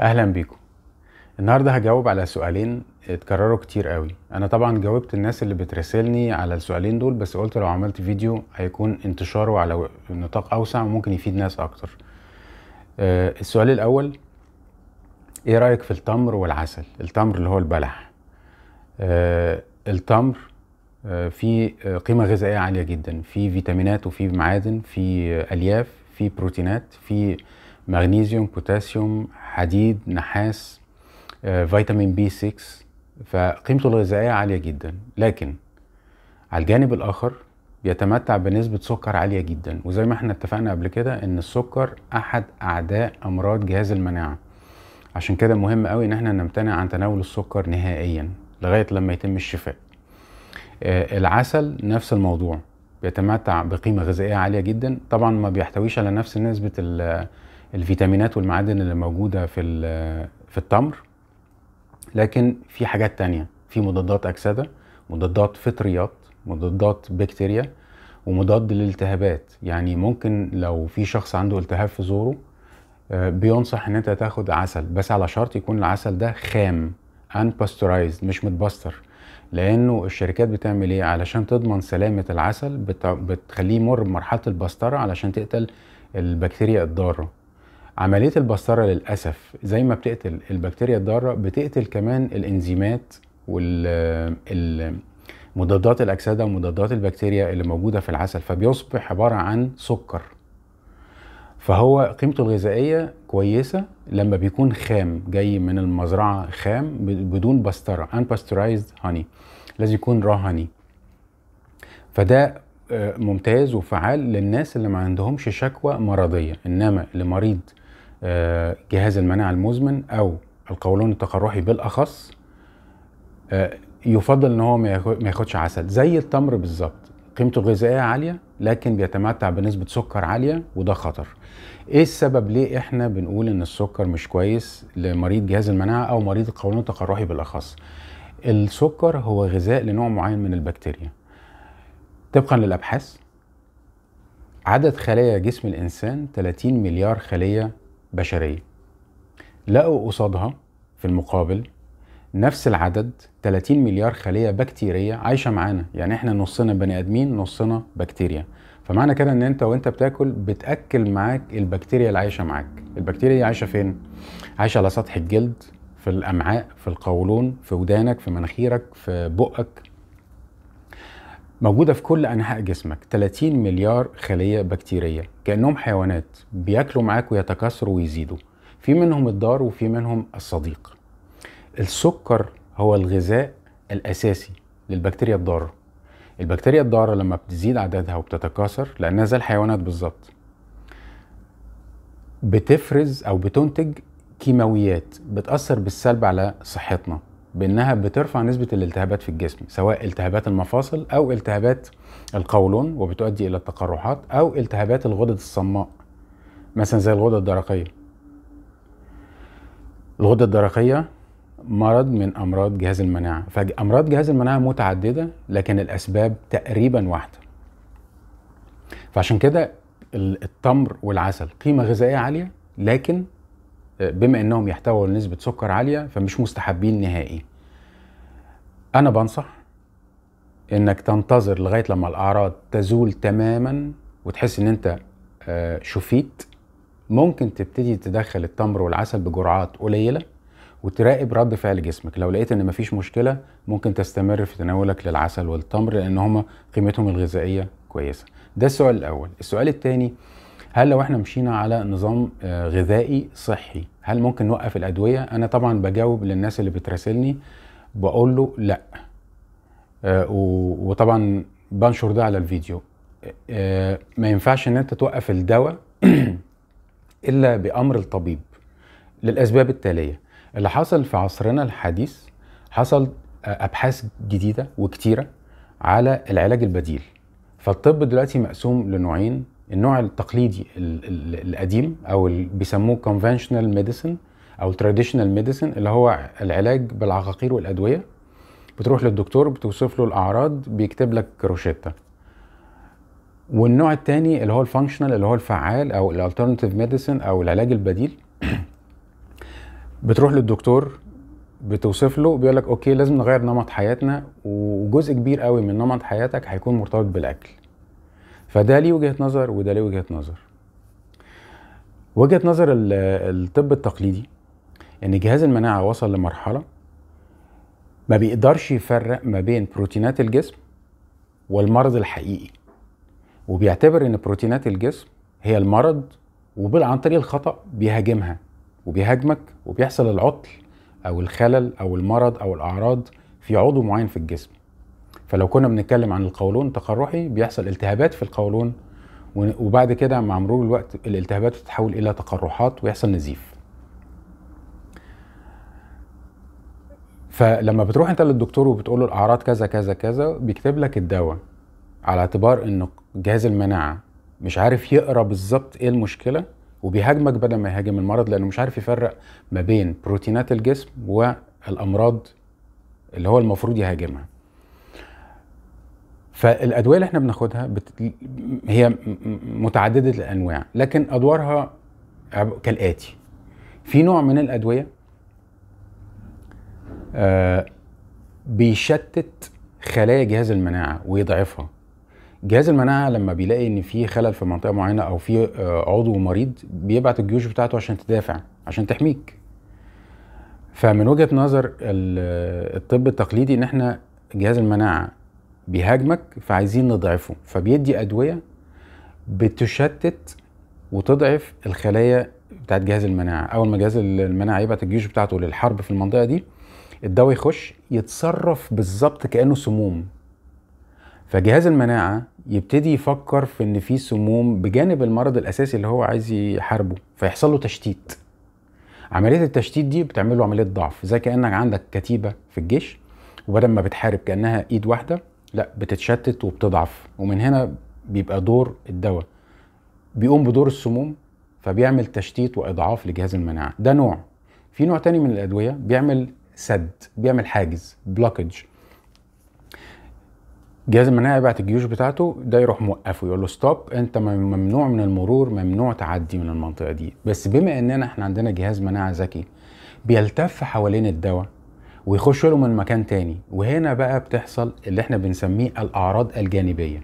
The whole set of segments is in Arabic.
اهلا بيكم النهارده هجاوب على سؤالين اتكرروا كتير قوي انا طبعا جاوبت الناس اللي بتراسلني على السؤالين دول بس قلت لو عملت فيديو هيكون انتشاره على نطاق اوسع وممكن يفيد ناس اكتر آه، السؤال الاول ايه رايك في التمر والعسل التمر اللي هو البلح آه، التمر آه، في فيه قيمه غذائيه عاليه جدا فيه فيتامينات وفيه معادن فيه الياف فيه بروتينات فيه مغنيسيوم بوتاسيوم حديد نحاس آه، فيتامين بي 6 فقيمته الغذائية عالية جدا لكن على الجانب الآخر بيتمتع بنسبة سكر عالية جدا وزي ما احنا اتفقنا قبل كده ان السكر احد اعداء امراض جهاز المناعة عشان كده مهم قوي ان احنا نمتنع عن تناول السكر نهائيا لغاية لما يتم الشفاء آه، العسل نفس الموضوع بيتمتع بقيمة غذائية عالية جدا طبعا ما بيحتويش على نفس نسبة الفيتامينات والمعادن اللي موجوده في في التمر لكن في حاجات تانية في مضادات اكسده مضادات فطريات مضادات بكتيريا ومضاد للالتهابات يعني ممكن لو في شخص عنده التهاب في زوره آه، بينصح ان انت تاخد عسل بس على شرط يكون العسل ده خام ان باستورايزد مش متبستر لانه الشركات بتعمل ايه علشان تضمن سلامه العسل بتخليه يمر بمرحله البستره علشان تقتل البكتيريا الضاره عمليه البستره للاسف زي ما بتقتل البكتيريا الضاره بتقتل كمان الانزيمات والمضادات الاكسده ومضادات البكتيريا اللي موجوده في العسل فبيصبح عباره عن سكر فهو قيمته الغذائيه كويسه لما بيكون خام جاي من المزرعه خام بدون بستره ان باستورايزد هاني لازم يكون را هاني فده آه، ممتاز وفعال للناس اللي ما عندهمش شكوى مرضيه انما لمريض آه، جهاز المناعة المزمن أو القولون التقرحي بالأخص آه، يفضل ان هو ما ياخدش عسل زي التمر بالظبط قيمته الغذائيه عاليه لكن بيتمتع بنسبه سكر عاليه وده خطر ايه السبب ليه احنا بنقول ان السكر مش كويس لمريض جهاز المناعه او مريض القولون التقرحي بالاخص السكر هو غذاء لنوع معين من البكتيريا طبقا للابحاث عدد خلايا جسم الانسان 30 مليار خليه بشرية لقوا قصادها في المقابل نفس العدد 30 مليار خلية بكتيرية عايشة معانا يعني احنا نصنا بني ادمين نصنا بكتيريا فمعنى كده ان انت وانت بتاكل بتاكل معاك البكتيريا اللي عايشه معاك البكتيريا دي عايشه فين عايشه على سطح الجلد في الامعاء في القولون في ودانك في مناخيرك في بقك موجودة في كل أنحاء جسمك 30 مليار خلية بكتيرية كأنهم حيوانات بياكلوا معاك ويتكاثروا ويزيدوا في منهم الضار وفي منهم الصديق السكر هو الغذاء الأساسي للبكتيريا الضارة البكتيريا الضارة لما بتزيد عددها وبتتكاثر لأنها زي الحيوانات بالظبط بتفرز أو بتنتج كيماويات بتأثر بالسلب على صحتنا بانها بترفع نسبه الالتهابات في الجسم سواء التهابات المفاصل او التهابات القولون وبتؤدي الى التقرحات او التهابات الغدد الصماء مثلا زي الغدد الدرقيه الغدة الدرقية مرض من أمراض جهاز المناعة فأمراض جهاز المناعة متعددة لكن الأسباب تقريبا واحدة فعشان كده التمر والعسل قيمة غذائية عالية لكن بما انهم يحتووا نسبه سكر عاليه فمش مستحبين نهائي انا بنصح انك تنتظر لغايه لما الاعراض تزول تماما وتحس ان انت آه، شفيت ممكن تبتدي تدخل التمر والعسل بجرعات قليله وتراقب رد فعل جسمك لو لقيت ان مفيش مشكله ممكن تستمر في تناولك للعسل والتمر لان هما قيمتهم الغذائيه كويسه ده السؤال الاول السؤال الثاني هل لو احنا مشينا على نظام آه، غذائي صحي هل ممكن نوقف الادويه انا طبعا بجاوب للناس اللي بتراسلني بقول له لا آه، وطبعا بنشر ده على الفيديو آه، ما ينفعش ان انت توقف الدواء الا بامر الطبيب للاسباب التاليه اللي حصل في عصرنا الحديث حصل ابحاث جديده وكتيره على العلاج البديل فالطب دلوقتي مقسوم لنوعين النوع التقليدي القديم او بيسموه conventional ميديسن او traditional ميديسن اللي هو العلاج بالعقاقير والادويه بتروح للدكتور بتوصف له الاعراض بيكتب لك روشتة والنوع الثاني اللي هو الفانكشنال اللي هو الفعال او الالترناتيف ميديسن او العلاج البديل بتروح للدكتور بتوصف له بيقول لك اوكي لازم نغير نمط حياتنا وجزء كبير قوي من نمط حياتك هيكون مرتبط بالاكل فده ليه وجهه نظر وده ليه وجهه نظر وجهه نظر الطب التقليدي ان جهاز المناعه وصل لمرحله ما بيقدرش يفرق ما بين بروتينات الجسم والمرض الحقيقي وبيعتبر ان بروتينات الجسم هي المرض عن طريق الخطا بيهاجمها وبيهاجمك وبيحصل العطل او الخلل او المرض او الاعراض في عضو معين في الجسم فلو كنا بنتكلم عن القولون التقرحي بيحصل التهابات في القولون وبعد كده مع مرور الوقت الالتهابات تتحول الى تقرحات ويحصل نزيف فلما بتروح انت للدكتور وبتقول له الاعراض كذا كذا كذا بيكتب لك الدواء على اعتبار ان جهاز المناعه مش عارف يقرا بالظبط ايه المشكله وبيهاجمك بدل ما يهاجم المرض لانه مش عارف يفرق ما بين بروتينات الجسم والامراض اللي هو المفروض يهاجمها فالادويه اللي احنا بناخدها بت... هي متعدده الانواع لكن ادوارها كالاتي في نوع من الادويه آه بيشتت خلايا جهاز المناعه ويضعفها جهاز المناعه لما بيلاقي ان في خلل في منطقه معينه او في آه، عضو مريض بيبعت الجيوش بتاعته عشان تدافع عشان تحميك فمن وجهه نظر الطب التقليدي ان احنا جهاز المناعه بيهاجمك فعايزين نضعفه فبيدي ادويه بتشتت وتضعف الخلايا بتاعت جهاز المناعه اول ما جهاز المناعه يبعت الجيوش بتاعته للحرب في المنطقه دي الدواء يخش يتصرف بالظبط كانه سموم فجهاز المناعه يبتدي يفكر في ان في سموم بجانب المرض الاساسي اللي هو عايز يحاربه فيحصل له تشتيت عمليه التشتيت دي بتعمل له عمليه ضعف زي كانك عندك كتيبه في الجيش وبدل ما بتحارب كانها ايد واحده لا بتتشتت وبتضعف ومن هنا بيبقى دور الدواء بيقوم بدور السموم فبيعمل تشتيت واضعاف لجهاز المناعه ده نوع في نوع تاني من الادويه بيعمل سد بيعمل حاجز بلوكج جهاز المناعه يبعت الجيوش بتاعته ده يروح موقفه يقول له ستوب انت ممنوع من المرور ممنوع تعدي من المنطقه دي بس بما اننا احنا عندنا جهاز مناعه ذكي بيلتف حوالين الدواء ويخشوا له من مكان تاني وهنا بقى بتحصل اللي احنا بنسميه الاعراض الجانبيه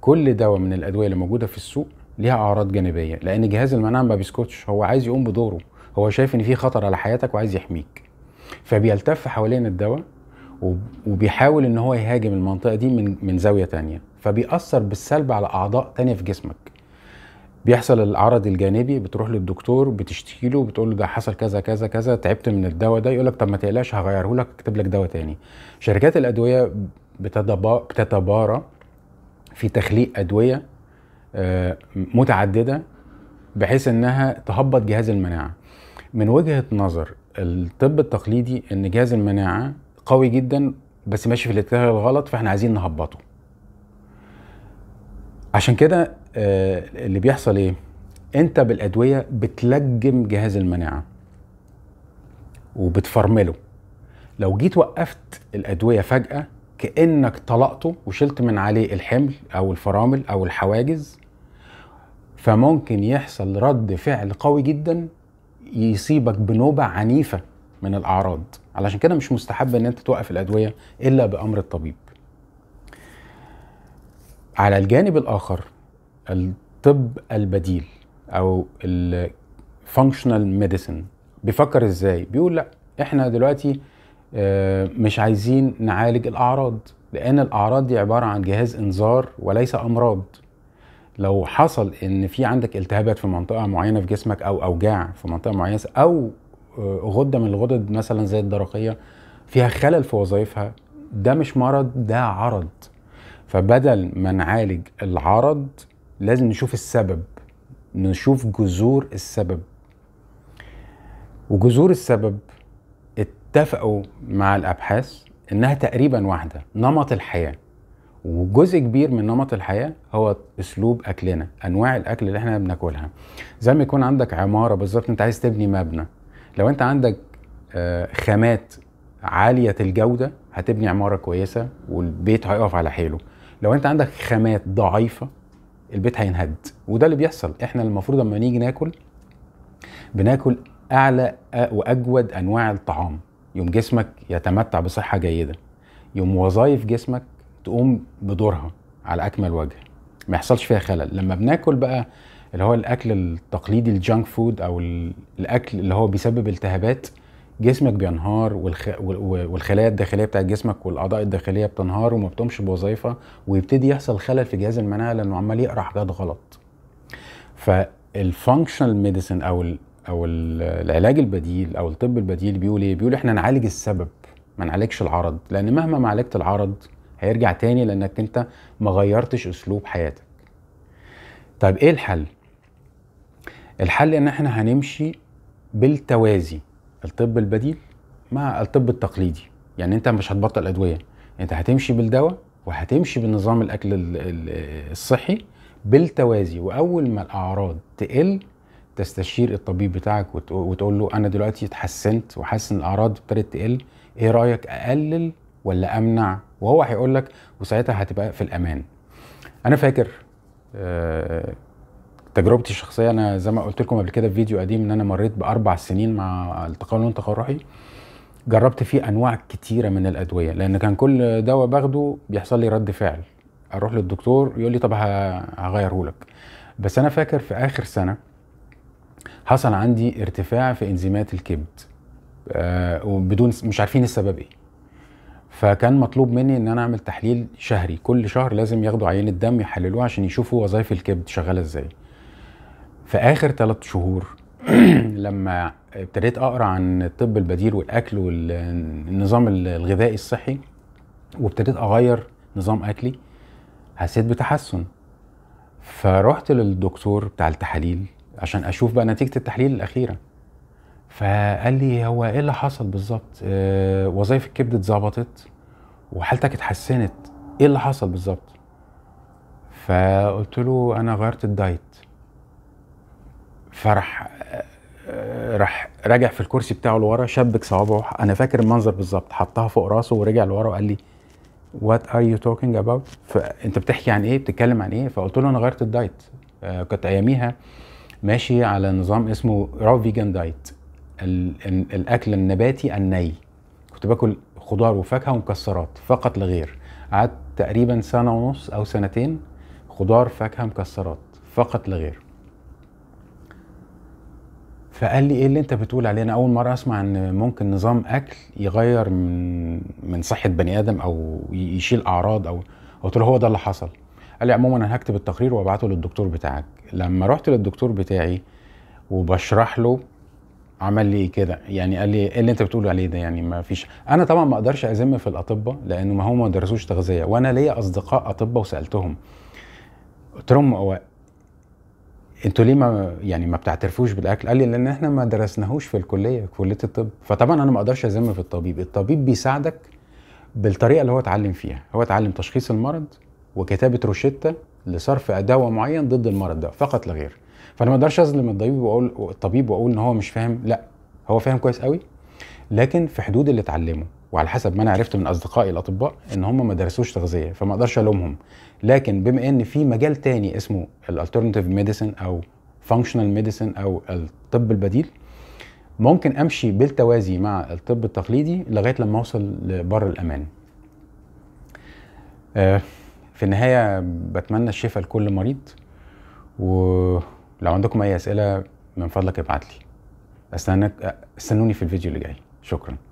كل دواء من الادويه اللي موجوده في السوق ليها اعراض جانبيه لان جهاز المناعه ما بيسكتش هو عايز يقوم بدوره هو شايف ان في خطر على حياتك وعايز يحميك فبيلتف حوالين الدواء وبيحاول ان هو يهاجم المنطقه دي من من زاويه تانية فبيأثر بالسلب على اعضاء تانية في جسمك بيحصل العرض الجانبي بتروح للدكتور بتشتكي له بتقول له ده حصل كذا كذا كذا تعبت من الدواء ده يقول لك طب ما تقلقش هغيره لك اكتب لك دواء تاني شركات الادويه بتتبارى في تخليق ادويه آه، متعدده بحيث انها تهبط جهاز المناعه من وجهه نظر الطب التقليدي ان جهاز المناعه قوي جدا بس ماشي في الاتجاه الغلط فاحنا عايزين نهبطه عشان كده آه، اللي بيحصل ايه انت بالادويه بتلجم جهاز المناعه وبتفرمله لو جيت وقفت الادويه فجاه كانك طلقته وشلت من عليه الحمل او الفرامل او الحواجز فممكن يحصل رد فعل قوي جدا يصيبك بنوبه عنيفه من الاعراض علشان كده مش مستحب ان انت توقف الادويه الا بامر الطبيب على الجانب الاخر الطب البديل او الفانكشنال ميديسن بيفكر ازاي بيقول لا احنا دلوقتي آه، مش عايزين نعالج الاعراض لان الاعراض دي عباره عن جهاز انذار وليس امراض لو حصل ان في عندك التهابات في منطقه معينه في جسمك او اوجاع في منطقه معينه او آه، غده من الغدد مثلا زي الدرقيه فيها خلل في وظائفها ده مش مرض ده عرض فبدل ما نعالج العرض لازم نشوف السبب نشوف جذور السبب وجذور السبب اتفقوا مع الابحاث انها تقريبا واحده نمط الحياه وجزء كبير من نمط الحياه هو اسلوب اكلنا انواع الاكل اللي احنا بناكلها زي ما يكون عندك عماره بالظبط انت عايز تبني مبنى لو انت عندك آه، خامات عاليه الجوده هتبني عماره كويسه والبيت هيقف على حيله لو انت عندك خامات ضعيفه البيت هينهد وده اللي بيحصل احنا المفروض لما نيجي ناكل بناكل اعلى واجود انواع الطعام يوم جسمك يتمتع بصحه جيده يوم وظائف جسمك تقوم بدورها على اكمل وجه ما يحصلش فيها خلل لما بناكل بقى اللي هو الاكل التقليدي الجانك فود او الاكل اللي هو بيسبب التهابات جسمك بينهار والخ... والخلايا الداخليه بتاعت جسمك والاعضاء الداخليه بتنهار وما بتقومش بوظايفها ويبتدي يحصل خلل في جهاز المناعه لانه عمال يقرا حاجات غلط فالفانكشنال ميديسن او ال... او العلاج البديل او الطب البديل بيقول ايه بيقول احنا نعالج السبب ما نعالجش العرض لان مهما ما عالجت العرض هيرجع تاني لانك انت ما غيرتش اسلوب حياتك طيب ايه الحل الحل ان احنا هنمشي بالتوازي الطب البديل مع الطب التقليدي يعني انت مش هتبطل ادويه انت هتمشي بالدواء وهتمشي بنظام الاكل الصحي بالتوازي واول ما الاعراض تقل تستشير الطبيب بتاعك وتقول له انا دلوقتي اتحسنت وحاسس ان الاعراض ابتدت تقل ايه رايك اقلل ولا امنع وهو هيقول لك وساعتها هتبقى في الامان انا فاكر آه، تجربتي الشخصيه انا زي ما قلت لكم قبل كده في فيديو قديم ان انا مريت باربع سنين مع التقنن روحي جربت فيه انواع كتيره من الادويه لان كان كل دواء باخده بيحصل لي رد فعل اروح للدكتور يقول لي طب هغيره لك بس انا فاكر في اخر سنه حصل عندي ارتفاع في انزيمات الكبد آه وبدون مش عارفين السبب ايه فكان مطلوب مني ان انا اعمل تحليل شهري كل شهر لازم ياخدوا عينه دم يحللوه عشان يشوفوا وظائف الكبد شغاله ازاي في اخر ثلاث شهور لما ابتديت اقرا عن الطب البديل والاكل والنظام الغذائي الصحي وابتديت اغير نظام اكلي حسيت بتحسن فرحت للدكتور بتاع التحاليل عشان اشوف بقى نتيجه التحليل الاخيره فقال لي هو ايه اللي حصل بالظبط آه، وظائف الكبد اتظبطت وحالتك اتحسنت ايه اللي حصل بالظبط فقلت له انا غيرت الدايت فراح آه، آه، راح راجع في الكرسي بتاعه لورا شبك صوابعه انا فاكر المنظر بالظبط حطها فوق راسه ورجع لورا وقال لي وات ار يو توكينج اباوت فانت بتحكي عن ايه بتتكلم عن ايه فقلت له انا غيرت الدايت آه، كنت اياميها ماشي على نظام اسمه راو فيجن دايت الاكل النباتي الني كنت باكل خضار وفاكهه ومكسرات فقط لا غير قعدت تقريبا سنه ونص او سنتين خضار فاكهه مكسرات فقط لا غير فقال لي ايه اللي انت بتقول عليه انا اول مره اسمع ان ممكن نظام اكل يغير من من صحه بني ادم او يشيل اعراض او قلت له هو ده اللي حصل قال لي عموما انا هكتب التقرير وابعته للدكتور بتاعك لما رحت للدكتور بتاعي وبشرح له عمل لي إيه كده يعني قال لي ايه اللي انت بتقول عليه ده يعني ما فيش انا طبعا ما اقدرش اذم في الاطباء لانه ما هم ما درسوش تغذيه وانا ليا اصدقاء اطباء وسالتهم قلت لهم انتوا ليه ما يعني ما بتعترفوش بالاكل؟ قال لي لان احنا ما درسناهوش في الكليه في كليه الطب، فطبعا انا ما اقدرش اذم في الطبيب، الطبيب بيساعدك بالطريقه اللي هو اتعلم فيها، هو اتعلم تشخيص المرض وكتابه روشته لصرف دواء معين ضد المرض ده فقط لا غير. فانا ما اقدرش اظلم الطبيب واقول الطبيب واقول ان هو مش فاهم، لا هو فاهم كويس قوي لكن في حدود اللي اتعلمه وعلى حسب ما انا عرفت من اصدقائي الاطباء ان هم ما درسوش تغذيه فما اقدرش الومهم لكن بما ان في مجال تاني اسمه الالترناتيف ميديسن او فانكشنال ميديسن او الطب البديل ممكن امشي بالتوازي مع الطب التقليدي لغايه لما اوصل لبر الامان آه، في النهايه بتمنى الشفاء لكل مريض ولو عندكم اي اسئله من فضلك ابعت لي استنوني في الفيديو اللي جاي شكرا